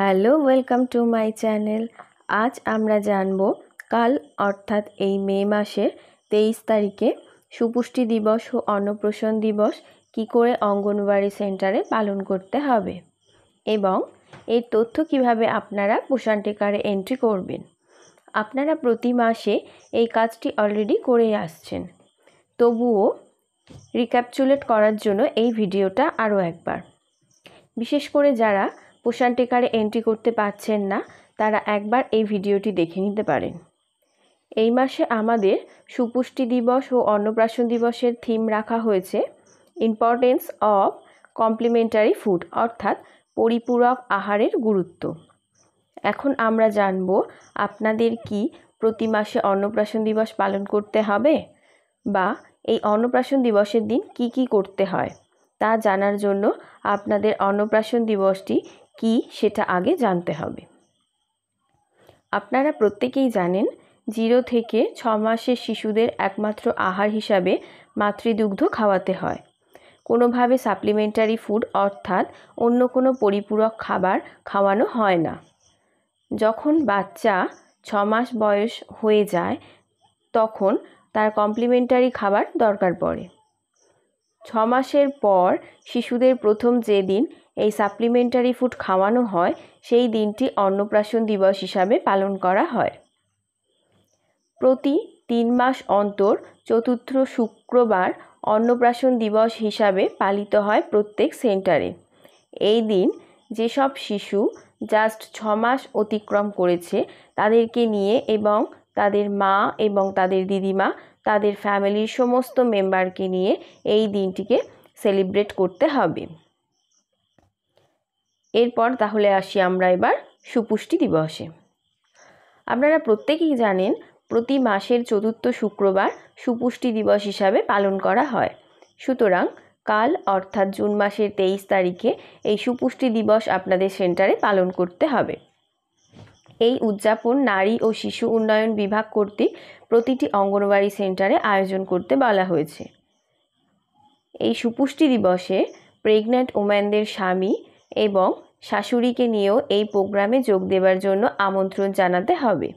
hello welcome to my channel আজ আমরা জানব কাল অর্থাৎ এই মে মাসের তেইশ তারিখে সুপুষ্টি দিবস ও অন্নপ্রাশন দিবস কি করে অঙ্গনওয়াড়ি সেন্টারে পালন করতে হবে এবং এর তথ্য কিভাবে আপনারা পোষণ টিকারে এন্ট্রি করবেন আপনারা প্রতি মাসে এই কাজটি অলরেডি করে আসছেন তবুও রিক্যাপচুলেট করার জন্য এই ভিডিওটা আরও একবার বিশেষ করে যারা পোষণ টিকারে এন্ট্রি করতে পারছেন না তারা একবার এই ভিডিওটি দেখে নিতে পারেন এই মাসে আমাদের সুপুষ্টি দিবস ও অন্নপ্রাশন দিবসের থিম রাখা হয়েছে ইম্পর্টেন্স অফ কমপ্লিমেন্টারি ফুড অর্থাৎ পরিপূরক আহারের গুরুত্ব এখন আমরা জানব আপনাদের কি প্রতি মাসে অন্নপ্রাশন দিবস পালন করতে হবে বা এই অন্নপ্রাশন দিবসের দিন কি কি করতে হয় তা জানার জন্য আপনাদের অন্নপ্রাশন দিবসটি কি সেটা আগে জানতে হবে আপনারা প্রত্যেকেই জানেন জিরো থেকে ছ মাসের শিশুদের একমাত্র আহার হিসাবে মাতৃদুগ্ধ খাওয়াতে হয় কোনোভাবে সাপ্লিমেন্টারি ফুড অর্থাৎ অন্য কোনো পরিপূরক খাবার খাওয়ানো হয় না যখন বাচ্চা ছ মাস বয়স হয়ে যায় তখন তার কমপ্লিমেন্টারি খাবার দরকার পড়ে ছ মাসের পর শিশুদের প্রথম যে দিন এই সাপ্লিমেন্টারি ফুড খাওয়ানো হয় সেই দিনটি অন্নপ্রাশন দিবস হিসাবে পালন করা হয় প্রতি তিন মাস অন্তর চতুর্থ শুক্রবার অন্নপ্রাশন দিবস হিসাবে পালিত হয় প্রত্যেক সেন্টারে এই দিন যেসব শিশু জাস্ট ছ মাস অতিক্রম করেছে তাদেরকে নিয়ে এবং তাদের মা এবং তাদের দিদিমা তাদের ফ্যামিলির সমস্ত মেম্বারকে নিয়ে এই দিনটিকে সেলিব্রেট করতে হবে এরপর তাহলে আসি আমরা এবার সুপুষ্টি দিবসে আপনারা প্রত্যেকেই জানেন প্রতি মাসের চতুর্থ শুক্রবার সুপুষ্টি দিবস হিসাবে পালন করা হয় সুতরাং কাল অর্থাৎ জুন মাসের তেইশ তারিখে এই সুপুষ্টি দিবস আপনাদের সেন্টারে পালন করতে হবে এই উদযাপন নারী ও শিশু উন্নয়ন বিভাগ কর্তৃক প্রতিটি অঙ্গনওয়াড়ি সেন্টারে আয়োজন করতে বলা হয়েছে এই সুপুষ্টি দিবসে প্রেগন্যান্ট ওম্যানদের স্বামী এবং শাশুড়িকে নিয়েও এই প্রোগ্রামে যোগ দেওয়ার জন্য আমন্ত্রণ জানাতে হবে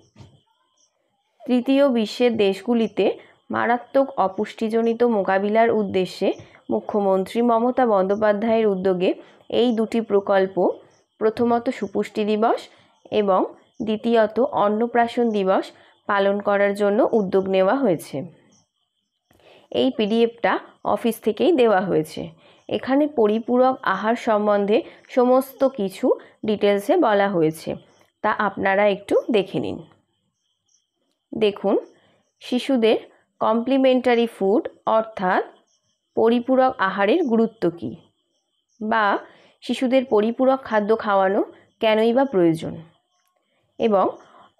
তৃতীয় বিশ্বের দেশগুলিতে মারাত্মক অপুষ্টিজনিত মোকাবিলার উদ্দেশ্যে মুখ্যমন্ত্রী মমতা বন্দ্যোপাধ্যায়ের উদ্যোগে এই দুটি প্রকল্প প্রথমত সুপুষ্টি দিবস এবং দ্বিতীয়ত অন্নপ্রাশন দিবস পালন করার জন্য উদ্যোগ নেওয়া হয়েছে এই পিডিএফটা অফিস থেকেই দেওয়া হয়েছে এখানে পরিপূরক আহার সম্বন্ধে সমস্ত কিছু ডিটেলসে বলা হয়েছে তা আপনারা একটু দেখে নিন দেখুন শিশুদের কমপ্লিমেন্টারি ফুড অর্থাৎ পরিপূরক আহারের গুরুত্ব কী বা শিশুদের পরিপূরক খাদ্য খাওয়ানো কেনই বা প্রয়োজন এবং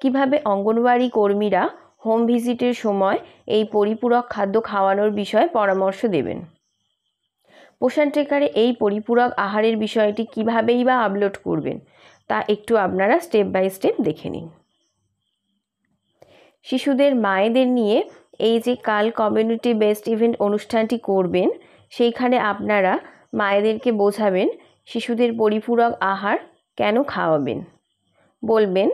কিভাবে অঙ্গনওয়াড়ি কর্মীরা হোম ভিজিটের সময় এই পরিপূরক খাদ্য খাওয়ানোর বিষয়ে পরামর্শ দেবেন পোষণ ট্রেকারে এই পরিপূরক আহারের বিষয়টি কীভাবেই বা আপলোড করবেন তা একটু আপনারা স্টেপ বাই স্টেপ দেখে নিন শিশুদের মায়েদের নিয়ে এই যে কাল কমিউনিটি বেস্ট ইভেন্ট অনুষ্ঠানটি করবেন সেইখানে আপনারা মায়েদেরকে বোঝাবেন শিশুদের পরিপূরক আহার কেন খাওয়াবেন বলবেন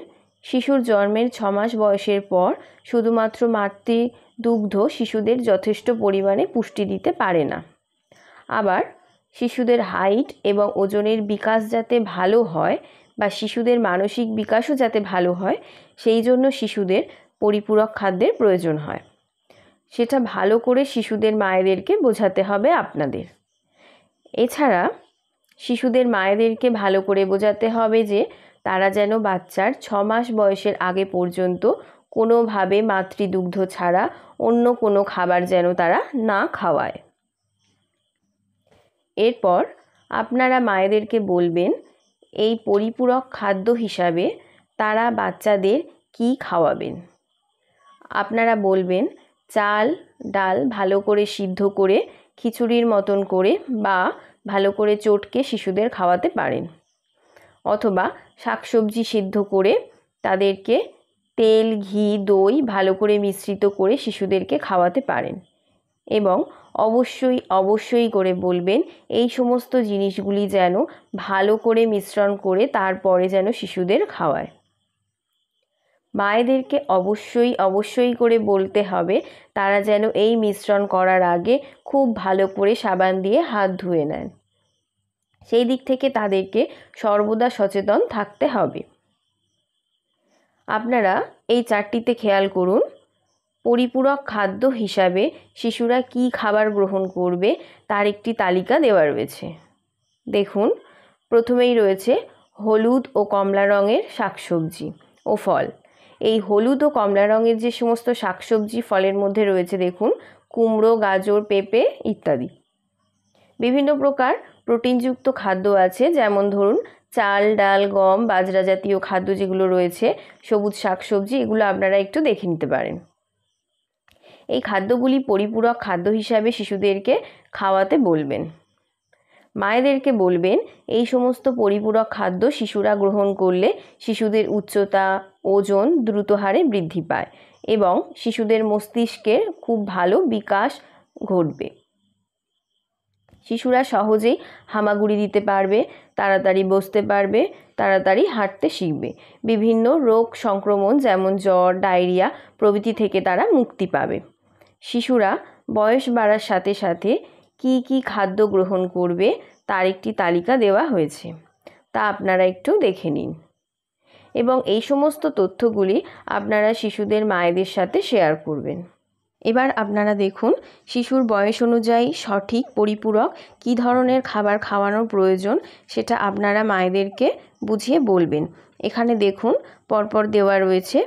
শিশুর জন্মের ছমাস বয়সের পর শুধুমাত্র মাতৃ দুগ্ধ শিশুদের যথেষ্ট পরিমাণে পুষ্টি দিতে পারে না আবার শিশুদের হাইট এবং ওজনের বিকাশ যাতে ভালো হয় বা শিশুদের মানসিক বিকাশও যাতে ভালো হয় সেই জন্য শিশুদের পরিপূরক খাদ্যের প্রয়োজন হয় সেটা ভালো করে শিশুদের মায়েদেরকে বোঝাতে হবে আপনাদের এছাড়া শিশুদের মায়েদেরকে ভালো করে বোঝাতে হবে যে তারা যেন বাচ্চার ছ মাস বয়সের আগে পর্যন্ত কোনোভাবে মাতৃদুগ্ধ ছাড়া অন্য কোনো খাবার যেন তারা না খাওয়ায় এরপর আপনারা মায়েদেরকে বলবেন এই পরিপূরক খাদ্য হিসাবে তারা বাচ্চাদের কি খাওয়াবেন আপনারা বলবেন চাল ডাল ভালো করে সিদ্ধ করে খিচুড়ির মতন করে বা ভালো করে চটকে শিশুদের খাওয়াতে পারেন অথবা শাকসবজি সিদ্ধ করে তাদেরকে তেল ঘি দই ভালো করে মিশ্রিত করে শিশুদেরকে খাওয়াতে পারেন এবং অবশ্যই অবশ্যই করে বলবেন এই সমস্ত জিনিসগুলি যেন ভালো করে মিশ্রণ করে তারপরে যেন শিশুদের খাওয়ায় মায়েদেরকে অবশ্যই অবশ্যই করে বলতে হবে তারা যেন এই মিশ্রণ করার আগে খুব ভালো করে সাবান দিয়ে হাত ধুয়ে নেন সেই দিক থেকে তাদেরকে সর্বদা সচেতন থাকতে হবে আপনারা এই চারটিতে খেয়াল করুন পরিপূরক খাদ্য হিসাবে শিশুরা কি খাবার গ্রহণ করবে তার একটি তালিকা দেওয়া রয়েছে দেখুন প্রথমেই রয়েছে হলুদ ও কমলা রঙের শাকসবজি ও ফল এই হলুদ ও কমলা রঙের যে সমস্ত শাকসবজি ফলের মধ্যে রয়েছে দেখুন কুমড়ো গাজর পেঁপে ইত্যাদি বিভিন্ন প্রকার প্রোটিনযুক্ত খাদ্য আছে যেমন ধরুন চাল ডাল গম বাজরা জাতীয় খাদ্য যেগুলো রয়েছে সবুজ শাকসবজি এগুলো আপনারা একটু দেখে নিতে পারেন এই খাদ্যগুলি পরিপূরক খাদ্য হিসাবে শিশুদেরকে খাওয়াতে বলবেন মায়েদেরকে বলবেন এই সমস্ত পরিপূরক খাদ্য শিশুরা গ্রহণ করলে শিশুদের উচ্চতা ওজন দ্রুত হারে বৃদ্ধি পায় এবং শিশুদের মস্তিষ্কের খুব ভালো বিকাশ ঘটবে শিশুরা সহজেই হামাগুড়ি দিতে পারবে তাড়াতাড়ি বসতে পারবে তাড়াতাড়ি হাঁটতে শিখবে বিভিন্ন রোগ সংক্রমণ যেমন জ্বর ডায়রিয়া প্রভৃতি থেকে তারা মুক্তি পাবে শিশুরা বয়স বাড়ার সাথে সাথে কি কি খাদ্য গ্রহণ করবে তার একটি তালিকা দেওয়া হয়েছে তা আপনারা একটু দেখে নিন এবং এই সমস্ত তথ্যগুলি আপনারা শিশুদের মায়েদের সাথে শেয়ার করবেন এবার আপনারা দেখুন শিশুর বয়স অনুযায়ী সঠিক পরিপূরক কি ধরনের খাবার খাওয়ানোর প্রয়োজন সেটা আপনারা মায়েদেরকে বুঝিয়ে বলবেন এখানে দেখুন পরপর দেওয়া রয়েছে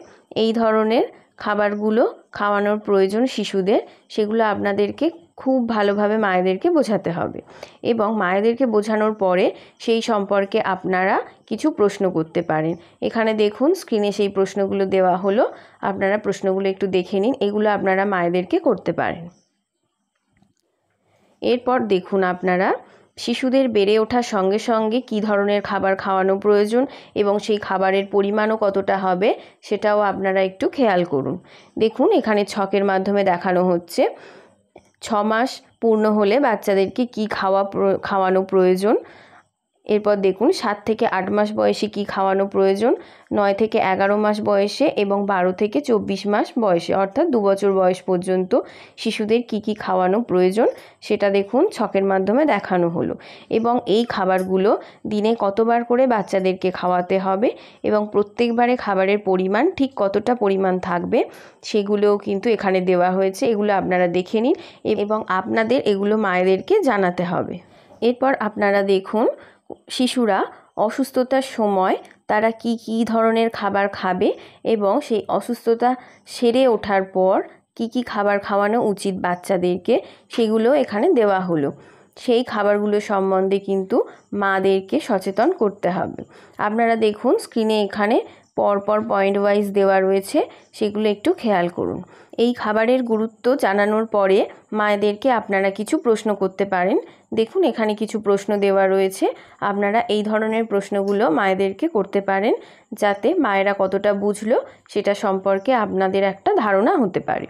এই ধরনের খাবারগুলো খাওয়ানোর প্রয়োজন শিশুদের সেগুলো আপনাদেরকে খুব ভালোভাবে মায়েদেরকে বোঝাতে হবে এবং মায়েদেরকে বোঝানোর পরে সেই সম্পর্কে আপনারা কিছু প্রশ্ন করতে পারেন এখানে দেখুন স্ক্রিনে সেই প্রশ্নগুলো দেওয়া হলো আপনারা প্রশ্নগুলো একটু দেখে নিন এগুলো আপনারা মায়েদেরকে করতে পারেন এরপর দেখুন আপনারা শিশুদের বেড়ে ওঠার সঙ্গে সঙ্গে কি ধরনের খাবার খাওয়ানো প্রয়োজন এবং সেই খাবারের পরিমাণও কতটা হবে সেটাও আপনারা একটু খেয়াল করুন দেখুন এখানে ছকের মাধ্যমে দেখানো হচ্ছে ছ মাস পূর্ণ হলে বাচ্চাদেরকে কি খাওয়া খাওয়ানো প্রয়োজন এরপর দেখুন সাত থেকে আট মাস বয়সে কি খাওয়ানো প্রয়োজন নয় থেকে এগারো মাস বয়সে এবং বারো থেকে চব্বিশ মাস বয়সে অর্থাৎ দু বছর বয়স পর্যন্ত শিশুদের কি কি খাওয়ানো প্রয়োজন সেটা দেখুন ছকের মাধ্যমে দেখানো হলো এবং এই খাবারগুলো দিনে কতবার করে বাচ্চাদেরকে খাওয়াতে হবে এবং প্রত্যেকবারে খাবারের পরিমাণ ঠিক কতটা পরিমাণ থাকবে সেগুলোও কিন্তু এখানে দেওয়া হয়েছে এগুলো আপনারা দেখে নিন এবং আপনাদের এগুলো মায়েদেরকে জানাতে হবে এরপর আপনারা দেখুন শিশুরা অসুস্থতার সময় তারা কি কি ধরনের খাবার খাবে এবং সেই অসুস্থতা সেরে ওঠার পর কি কি খাবার খাওয়ানো উচিত বাচ্চাদেরকে সেগুলো এখানে দেওয়া হলো সেই খাবারগুলো সম্বন্ধে কিন্তু মাদেরকে সচেতন করতে হবে আপনারা দেখুন স্ক্রিনে এখানে পরপর পয়েন্ট ওয়াইজ দেওয়া রয়েছে সেগুলো একটু খেয়াল করুন এই খাবারের গুরুত্ব জানানোর পরে মায়েদেরকে আপনারা কিছু প্রশ্ন করতে পারেন দেখুন এখানে কিছু প্রশ্ন দেওয়া রয়েছে আপনারা এই ধরনের প্রশ্নগুলো মায়েদেরকে করতে পারেন যাতে মায়েরা কতটা বুঝলো সেটা সম্পর্কে আপনাদের একটা ধারণা হতে পারে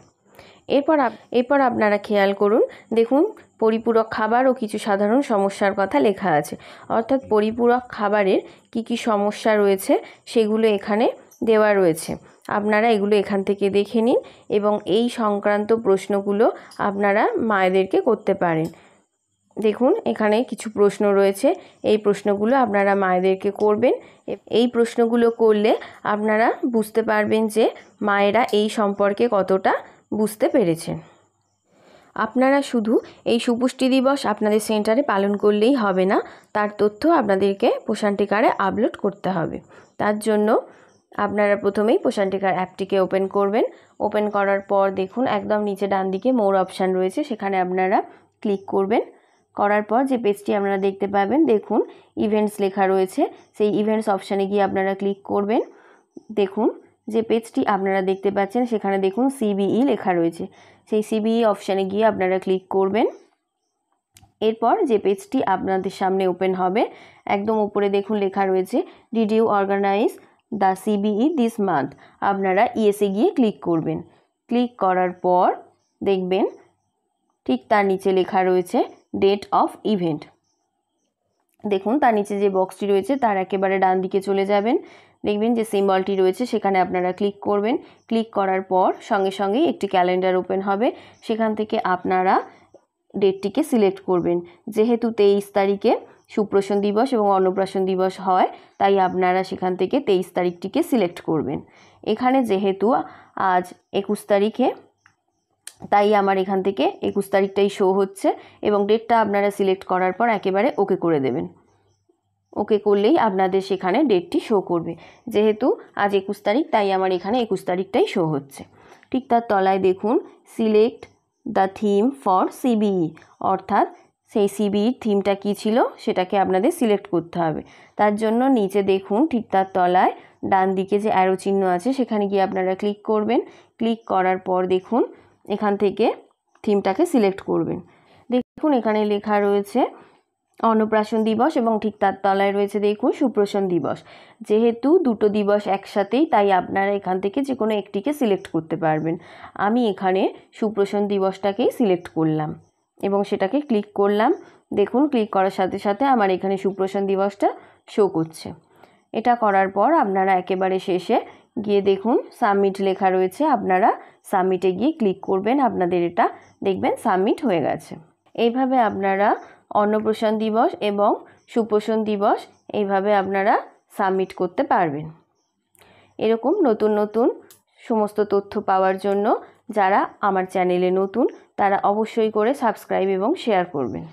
এরপর এরপর আপনারা খেয়াল করুন দেখুন পরিপূরক খাবার ও কিছু সাধারণ সমস্যার কথা লেখা আছে অর্থাৎ পরিপূরক খাবারের কি কি সমস্যা রয়েছে সেগুলো এখানে দেওয়া রয়েছে আপনারা এগুলো এখান থেকে দেখে নিন এবং এই সংক্রান্ত প্রশ্নগুলো আপনারা মায়েদেরকে করতে পারেন দেখুন এখানে কিছু প্রশ্ন রয়েছে এই প্রশ্নগুলো আপনারা মায়েদেরকে করবেন এই প্রশ্নগুলো করলে আপনারা বুঝতে পারবেন যে মায়েরা এই সম্পর্কে কতটা বুঝতে পেরেছেন আপনারা শুধু এই সুপুষ্টি দিবস আপনাদের সেন্টারে পালন করলেই হবে না তার তথ্য আপনাদেরকে প্রশান্তিকারে আপলোড করতে হবে তার জন্য আপনারা প্রথমেই প্রশান্তিকার অ্যাপটিকে ওপেন করবেন ওপেন করার পর দেখুন একদম নিচে ডান দিকে মোর অপশান রয়েছে সেখানে আপনারা ক্লিক করবেন করার পর যে পেজটি আপনারা দেখতে পাবেন দেখুন ইভেন্টস লেখা রয়েছে সেই ইভেন্টস অপশানে গিয়ে আপনারা ক্লিক করবেন দেখুন যে পেজটি আপনারা দেখতে পাচ্ছেন সেখানে দেখুন সিবিই লেখা রয়েছে সেই সিবিই অপশানে গিয়ে আপনারা ক্লিক করবেন এরপর যে পেজটি আপনাদের সামনে ওপেন হবে একদম উপরে দেখুন লেখা রয়েছে did you organise the CBE this month আপনারা ইয়েসে গিয়ে ক্লিক করবেন ক্লিক করার পর দেখবেন ঠিক তার নিচে লেখা রয়েছে ডেট অফ ইভেন্ট দেখুন তার নিচে যে বক্সটি রয়েছে তার একেবারে ডান দিকে চলে যাবেন দেখবেন যে সিম্বলটি রয়েছে সেখানে আপনারা ক্লিক করবেন ক্লিক করার পর সঙ্গে সঙ্গেই একটি ক্যালেন্ডার ওপেন হবে সেখান থেকে আপনারা ডেটটিকে সিলেক্ট করবেন যেহেতু তেইশ তারিখে সুপ্রসন দিবস এবং অন্নপ্রাশন দিবস হয় তাই আপনারা সেখান থেকে তেইশ তারিখটিকে সিলেক্ট করবেন এখানে যেহেতু আজ একুশ তারিখে তাই আমার এখান থেকে একুশ তারিখটাই শো হচ্ছে এবং ডেটটা আপনারা সিলেক্ট করার পর একেবারে ওকে করে দেবেন ওকে করলেই আপনাদের সেখানে ডেটটি শো করবে যেহেতু আজ একুশ তারিখ তাই আমার এখানে একুশ তারিখটাই শো হচ্ছে ঠিক তার তলায় দেখুন select the theme for CBE অর্থাৎ সেই সিবির থিমটা e কি ছিল সেটাকে আপনাদের সিলেক্ট করতে হবে তার জন্য নিচে দেখুন ঠিক তার তলায় ডান দিকে যে অ্যারো চিহ্ন আছে সেখানে গিয়ে আপনারা ক্লিক করবেন ক্লিক করার পর দেখুন এখান থেকে থিমটাকে সিলেক্ট করবেন দেখুন এখানে লেখা রয়েছে অন্নপ্রাশন দিবস এবং ঠিক তার তলায় রয়েছে দেখুন সুপ্রশন দিবস যেহেতু দুটো দিবস একসাথেই তাই আপনারা এখান থেকে যে কোনো একটিকে সিলেক্ট করতে পারবেন আমি এখানে সুপ্রশন দিবসটাকেই সিলেক্ট করলাম এবং সেটাকে ক্লিক করলাম দেখুন ক্লিক করার সাথে সাথে আমার এখানে সুপ্রশান দিবসটা শো করছে এটা করার পর আপনারা একেবারে শেষে গিয়ে দেখুন সাবমিট লেখা রয়েছে আপনারা সাবমিটে গিয়ে ক্লিক করবেন আপনাদের এটা দেখবেন সাবমিট হয়ে গেছে এইভাবে আপনারা অন্নপ্রসন দিবস এবং সুপ্রসন দিবস এইভাবে আপনারা সাবমিট করতে পারবেন এরকম নতুন নতুন সমস্ত তথ্য পাওয়ার জন্য যারা আমার চ্যানেলে নতুন তারা অবশ্যই করে সাবস্ক্রাইব এবং শেয়ার করবেন